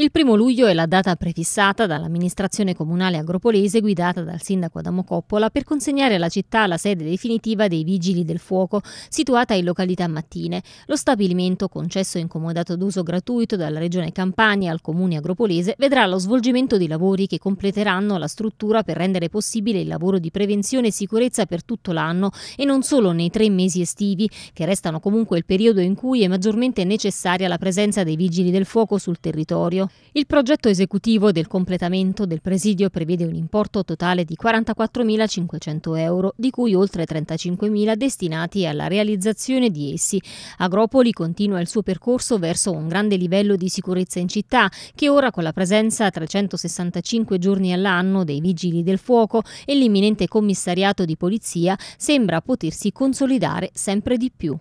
Il primo luglio è la data prefissata dall'amministrazione comunale agropolese guidata dal sindaco Adamo Coppola per consegnare alla città la sede definitiva dei Vigili del Fuoco, situata in località Mattine. Lo stabilimento, concesso in comodato d'uso gratuito dalla Regione Campania al Comune agropolese, vedrà lo svolgimento di lavori che completeranno la struttura per rendere possibile il lavoro di prevenzione e sicurezza per tutto l'anno e non solo nei tre mesi estivi, che restano comunque il periodo in cui è maggiormente necessaria la presenza dei Vigili del Fuoco sul territorio. Il progetto esecutivo del completamento del presidio prevede un importo totale di 44.500 euro, di cui oltre 35.000 destinati alla realizzazione di essi. Agropoli continua il suo percorso verso un grande livello di sicurezza in città, che ora con la presenza a 365 giorni all'anno dei vigili del fuoco e l'imminente commissariato di polizia sembra potersi consolidare sempre di più.